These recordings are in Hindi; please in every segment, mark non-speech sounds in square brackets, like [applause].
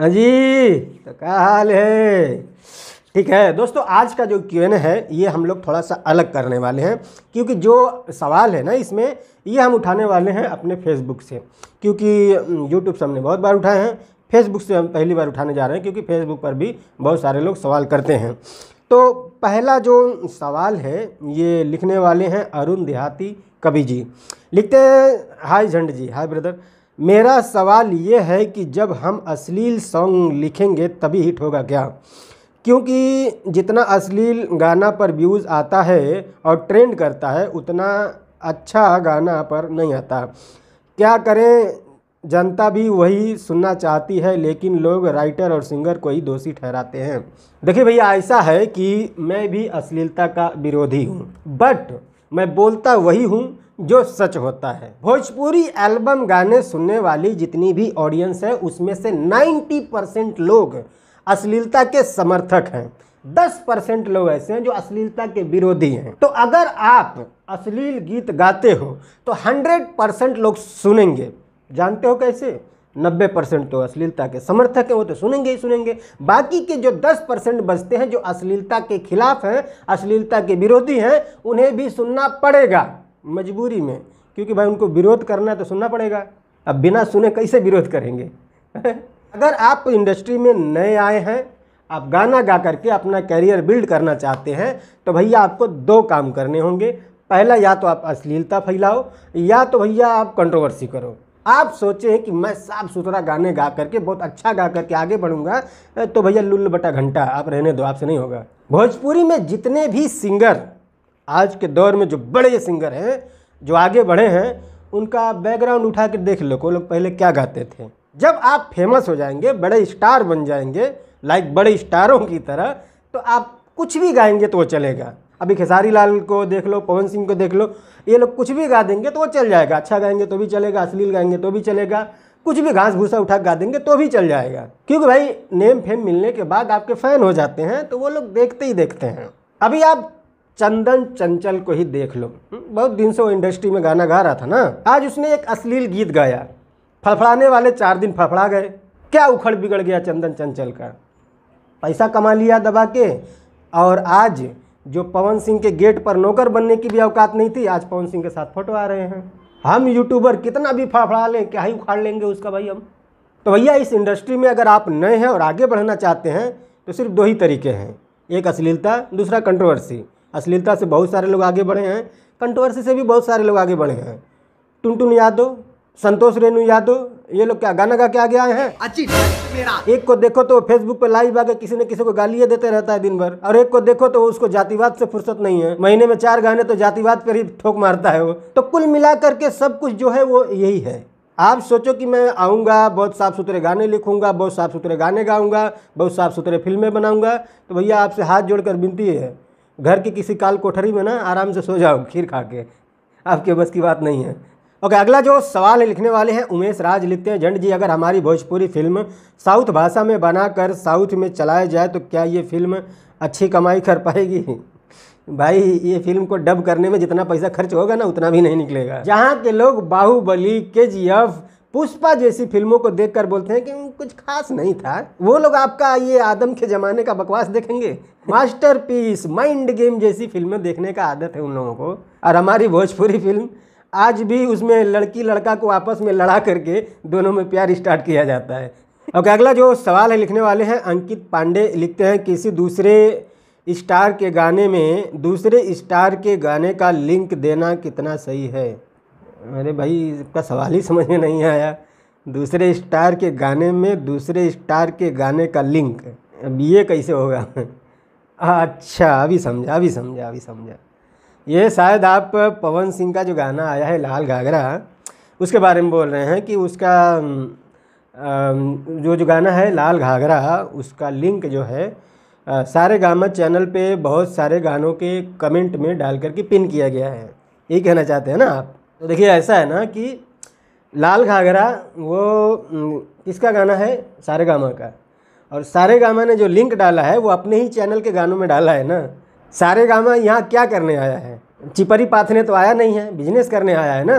हाँ जी तो क्या हाल है ठीक है दोस्तों आज का जो क्यू एन है ये हम लोग थोड़ा सा अलग करने वाले हैं क्योंकि जो सवाल है ना इसमें ये हम उठाने वाले हैं अपने फेसबुक से क्योंकि यूट्यूब से हमने बहुत बार उठाए हैं फेसबुक से हम पहली बार उठाने जा रहे हैं क्योंकि फेसबुक पर भी बहुत सारे लोग सवाल करते हैं तो पहला जो सवाल है ये लिखने वाले हैं अरुण देहाती कवि जी लिखते हैं हाय झंड जी हाय ब्रदर मेरा सवाल ये है कि जब हम अश्लील सॉन्ग लिखेंगे तभी हिट होगा क्या क्योंकि जितना अश्लील गाना पर व्यूज़ आता है और ट्रेंड करता है उतना अच्छा गाना पर नहीं आता क्या करें जनता भी वही सुनना चाहती है लेकिन लोग राइटर और सिंगर को ही दोषी ठहराते हैं देखिए भैया ऐसा है कि मैं भी अश्लीलता का विरोधी हूँ बट मैं बोलता वही हूँ जो सच होता है भोजपुरी एल्बम गाने सुनने वाली जितनी भी ऑडियंस है उसमें से 90 परसेंट लोग अश्लीलता के समर्थक हैं 10 परसेंट लोग ऐसे हैं जो अश्लीलता के विरोधी हैं तो अगर आप अश्लील गीत गाते हो तो 100 परसेंट लोग सुनेंगे जानते हो कैसे 90 परसेंट तो अश्लीलता के समर्थक हैं वो तो सुनेंगे ही सुनेंगे बाकी के जो 10 परसेंट बचते हैं जो अश्लीलता के खिलाफ हैं अश्लीलता के विरोधी हैं उन्हें भी सुनना पड़ेगा मजबूरी में क्योंकि भाई उनको विरोध करना है तो सुनना पड़ेगा अब बिना सुने कैसे विरोध करेंगे [laughs] अगर आप इंडस्ट्री में नए आए हैं आप गाना गा करके अपना कैरियर बिल्ड करना चाहते हैं तो भैया आपको दो काम करने होंगे पहला या तो आप अश्लीलता फैलाओ या तो भैया आप कंट्रोवर्सी करो आप सोचें कि मैं साफ सुथरा गाने गा करके बहुत अच्छा गा करके आगे बढ़ूंगा तो भैया लुल्ल बटा घंटा आप रहने दो आपसे नहीं होगा भोजपुरी में जितने भी सिंगर आज के दौर में जो बड़े सिंगर हैं जो आगे बढ़े हैं उनका बैकग्राउंड उठा के देख लो को लोग पहले क्या गाते थे जब आप फेमस हो जाएंगे बड़े स्टार बन जाएंगे लाइक बड़े स्टारों की तरह तो आप कुछ भी गाएंगे तो वो चलेगा अभी खेसारी लाल को देख लो पवन सिंह को देख लो ये लोग कुछ भी गा देंगे तो वो चल जाएगा अच्छा गाएंगे तो भी चलेगा अश्लील गाएंगे तो भी चलेगा कुछ भी घास भूसा उठा गा देंगे तो भी चल जाएगा क्योंकि भाई नेम फेम मिलने के बाद आपके फ़ैन हो जाते हैं तो वो लोग देखते ही देखते हैं अभी आप चंदन चंचल को ही देख लो बहुत दिन से वो इंडस्ट्री में गाना गा रहा था ना आज उसने एक अश्लील गीत गाया फड़फड़ाने वाले चार दिन फड़फड़ा गए क्या उखड़ बिगड़ गया चंदन चंचल का पैसा कमा लिया दबा के और आज जो पवन सिंह के गेट पर नौकर बनने की भी औकात नहीं थी आज पवन सिंह के साथ फोटो आ रहे हैं हम यूट्यूबर कितना भी फड़फड़ा लें क्या ही उखाड़ लेंगे उसका भाई हम तो भैया इस इंडस्ट्री में अगर आप नए हैं और आगे बढ़ना चाहते हैं तो सिर्फ दो ही तरीके हैं एक अश्लीलता दूसरा कंट्रोवर्सी अश्लीलता से बहुत सारे लोग आगे बढ़े हैं कंट्रोवर्सी से भी बहुत सारे लोग आगे बढ़े हैं टुनटुन यादव संतोष रेणु यादव ये लोग क्या गाना गा के आगे आए हैं अच्छी एक को देखो तो फेसबुक पे लाइव आके किसी न किसी को गालियाँ देते रहता है दिन भर और एक को देखो तो उसको जातिवाद से फुर्सत नहीं है महीने में चार गाने तो जातिवाद पर ही ठोक मारता है वो तो कुल मिला करके सब कुछ जो है वो यही है आप सोचो कि मैं आऊँगा बहुत साफ़ सुथरे गाने लिखूँगा बहुत साफ़ सुथरे गाने गाऊँगा बहुत साफ़ सुथरे फिल्में बनाऊँगा तो भैया आपसे हाथ जोड़कर विनती है घर की किसी काल कोठरी में ना आराम से सो जाओ खीर खा के आपके बस की बात नहीं है ओके अगला जो सवाल लिखने वाले हैं उमेश राज लिखते हैं जंड जी अगर हमारी भोजपुरी फिल्म साउथ भाषा में बनाकर साउथ में चलाया जाए तो क्या ये फिल्म अच्छी कमाई कर पाएगी भाई ये फिल्म को डब करने में जितना पैसा खर्च होगा ना उतना भी नहीं निकलेगा जहाँ के लोग बाहुबली के जी एफ पुष्पा जैसी फिल्मों को देखकर बोलते हैं कि कुछ खास नहीं था वो लोग आपका ये आदम के ज़माने का बकवास देखेंगे मास्टर पीस माइंड गेम जैसी फिल्में देखने का आदत है उन लोगों को और हमारी भोजपुरी फिल्म आज भी उसमें लड़की लड़का को आपस में लड़ा करके दोनों में प्यार स्टार्ट किया जाता है ओके अगला जो सवाल है लिखने वाले हैं अंकित पांडे लिखते हैं किसी दूसरे स्टार के गाने में दूसरे स्टार के गाने का लिंक देना कितना सही है अरे भाई इसका सवाल ही समझ में नहीं आया दूसरे स्टार के गाने में दूसरे स्टार के गाने का लिंक अब ये कैसे होगा अच्छा अभी समझा अभी समझा अभी समझा ये शायद आप पवन सिंह का जो गाना आया है लाल घाघरा उसके बारे में बोल रहे हैं कि उसका जो जो गाना है लाल घाघरा उसका लिंक जो है सारे गामा चैनल पे बहुत सारे गानों के कमेंट में डाल करके पिन किया गया है यही कहना चाहते हैं ना आप तो देखिए ऐसा है ना कि लाल घाघरा वो किसका गाना है सारे गामा का और सारे गामा ने जो लिंक डाला है वो अपने ही चैनल के गानों में डाला है ना सारे गामा यहाँ क्या करने आया है चिपरी पाथने तो आया नहीं है बिजनेस करने आया है ना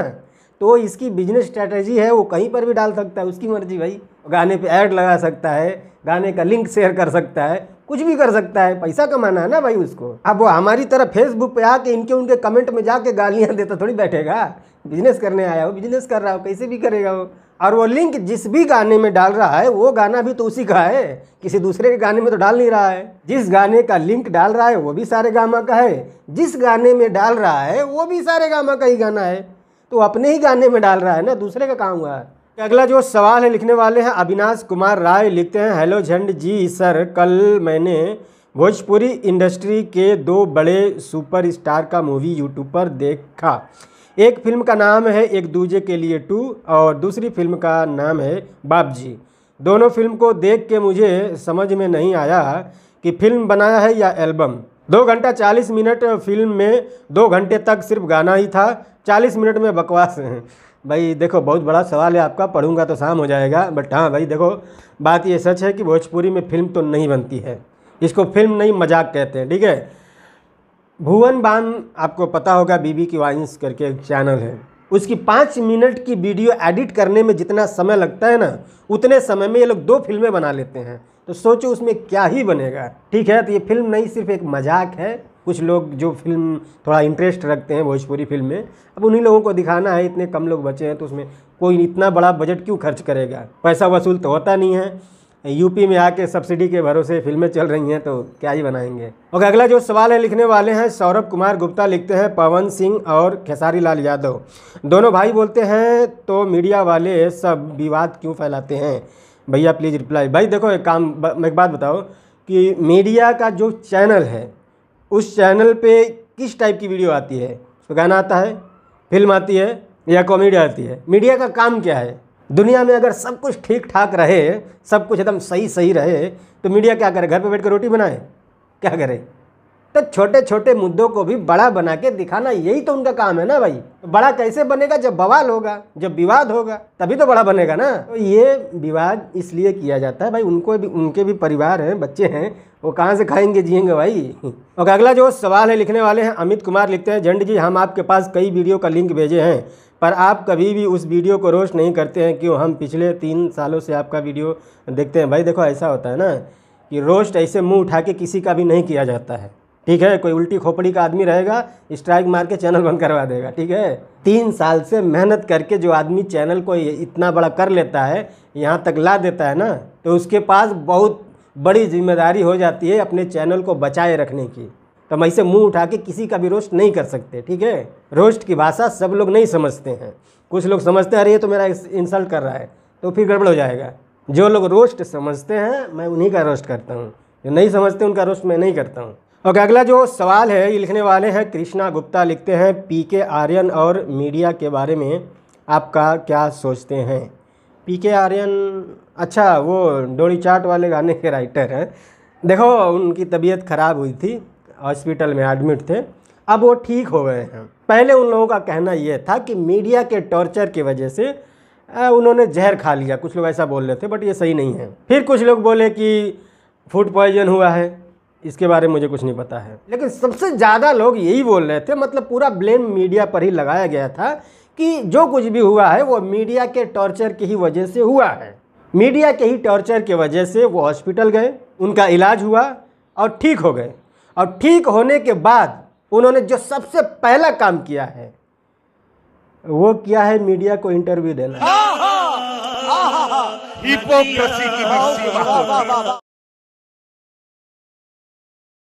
तो इसकी बिजनेस स्ट्रैटेजी है वो कहीं पर भी डाल सकता है उसकी मर्जी भाई गाने पे ऐड लगा सकता है गाने का लिंक शेयर कर सकता है कुछ भी कर सकता है पैसा कमाना है ना भाई उसको अब वो हमारी तरह फेसबुक पे आके इनके उनके कमेंट में जाके गालियाँ देता थोड़ी बैठेगा बिजनेस करने आया हो बिजनेस कर रहा हो कैसे भी करेगा वो और वो लिंक जिस भी गाने में डाल रहा है वो गाना भी तो उसी का है किसी दूसरे के गाने में तो डाल नहीं रहा है जिस गाने का लिंक डाल रहा है वो भी सारे गामा का है जिस गाने में डाल रहा है वो भी सारे गामा का ही गाना है तो अपने ही गाने में डाल रहा है ना दूसरे का काम हुआ है अगला जो सवाल है लिखने वाले हैं अविनाश कुमार राय लिखते हैं हेलो झंड जी सर कल मैंने भोजपुरी इंडस्ट्री के दो बड़े सुपरस्टार का मूवी यूट्यूब पर देखा एक फिल्म का नाम है एक दूजे के लिए टू और दूसरी फिल्म का नाम है बाप जी दोनों फिल्म को देख के मुझे समझ में नहीं आया कि फिल्म बनाया है या एल्बम दो घंटा चालीस मिनट फिल्म में दो घंटे तक सिर्फ गाना ही था चालीस मिनट में बकवास भाई देखो बहुत बड़ा सवाल है आपका पढ़ूंगा तो शाम हो जाएगा बट हाँ भाई देखो बात ये सच है कि भोजपुरी में फिल्म तो नहीं बनती है इसको फिल्म नहीं मजाक कहते हैं ठीक है भुवन बान आपको पता होगा बीबी की वाइंस करके एक चैनल है उसकी पाँच मिनट की वीडियो एडिट करने में जितना समय लगता है ना उतने समय में ये लोग दो फिल्में बना लेते हैं तो सोचो उसमें क्या ही बनेगा ठीक है तो ये फिल्म नहीं सिर्फ एक मजाक है कुछ लोग जो फिल्म थोड़ा इंटरेस्ट रखते हैं भोजपुरी फिल्म में अब उन्हीं लोगों को दिखाना है इतने कम लोग बचे हैं तो उसमें कोई इतना बड़ा बजट क्यों खर्च करेगा पैसा वसूल तो होता नहीं है यूपी में आके सब्सिडी के भरोसे फिल्में चल रही हैं तो क्या ही बनाएंगे और अगला जो सवाल है लिखने वाले हैं सौरभ कुमार गुप्ता लिखते हैं पवन सिंह और खेसारी लाल यादव दोनों भाई बोलते हैं तो मीडिया वाले सब विवाद क्यों फैलाते हैं भैया प्लीज़ रिप्लाई भाई देखो एक काम मैं एक बात बताओ कि मीडिया का जो चैनल है उस चैनल पे किस टाइप की वीडियो आती है उसमें गाना आता है फिल्म आती है या कॉमेडी आती है मीडिया का काम क्या है दुनिया में अगर सब कुछ ठीक ठाक रहे सब कुछ एकदम सही सही रहे तो मीडिया क्या करे घर पर बैठ कर रोटी बनाए क्या करें तो छोटे छोटे मुद्दों को भी बड़ा बना के दिखाना यही तो उनका काम है ना भाई तो बड़ा कैसे बनेगा जब बवाल होगा जब विवाद होगा तभी तो बड़ा बनेगा ना तो ये विवाद इसलिए किया जाता है भाई उनको भी उनके भी परिवार हैं बच्चे हैं वो कहाँ से खाएंगे जिएंगे भाई और अगला जो सवाल है लिखने वाले हैं अमित कुमार लिखते हैं झंड जी हम आपके पास कई वीडियो का लिंक भेजे हैं पर आप कभी भी उस वीडियो को रोस्ट नहीं करते हैं क्यों हम पिछले तीन सालों से आपका वीडियो देखते हैं भाई देखो ऐसा होता है ना कि रोस्ट ऐसे मुंह उठा के किसी का भी नहीं किया जाता है ठीक है कोई उल्टी खोपड़ी का आदमी रहेगा स्ट्राइक मार के चैनल बंद करवा देगा ठीक है तीन साल से मेहनत करके जो आदमी चैनल को इतना बड़ा कर लेता है यहाँ तक ला देता है ना तो उसके पास बहुत बड़ी जिम्मेदारी हो जाती है अपने चैनल को बचाए रखने की तो हम ऐसे मुंह उठा के किसी का भी रोस्ट नहीं कर सकते ठीक है रोस्ट की भाषा सब लोग नहीं समझते हैं कुछ लोग समझते हैं अरे तो मेरा इंसल्ट कर रहा है तो फिर गड़बड़ हो जाएगा जो लोग रोस्ट समझते हैं मैं उन्हीं का रोस्ट करता हूँ जो नहीं समझते उनका रोस्ट मैं नहीं करता हूँ ओके अगला जो सवाल है ये लिखने वाले हैं कृष्णा गुप्ता लिखते हैं पी के आर्यन और मीडिया के बारे में आपका क्या सोचते हैं पी के आर्यन अच्छा वो डोरी चाट वाले गाने के राइटर हैं देखो उनकी तबीयत ख़राब हुई थी हॉस्पिटल में एडमिट थे अब वो ठीक हो गए हैं पहले उन लोगों का कहना ये था कि मीडिया के टॉर्चर की वजह से उन्होंने जहर खा लिया कुछ लोग ऐसा बोल रहे थे बट ये सही नहीं है फिर कुछ लोग बोले कि फूड पॉइजन हुआ है इसके बारे में मुझे कुछ नहीं पता है लेकिन सबसे ज़्यादा लोग यही बोल रहे थे मतलब पूरा ब्लेम मीडिया पर ही लगाया गया था कि जो कुछ भी हुआ है वो मीडिया के टॉर्चर की ही वजह से हुआ है मीडिया के ही टॉर्चर की वजह से वो हॉस्पिटल गए उनका इलाज हुआ और ठीक हो गए और ठीक होने के बाद उन्होंने जो सबसे पहला काम किया है वो किया है मीडिया को इंटरव्यू देना हिपोक्रेसी हाँ, हाँ, हाँ, की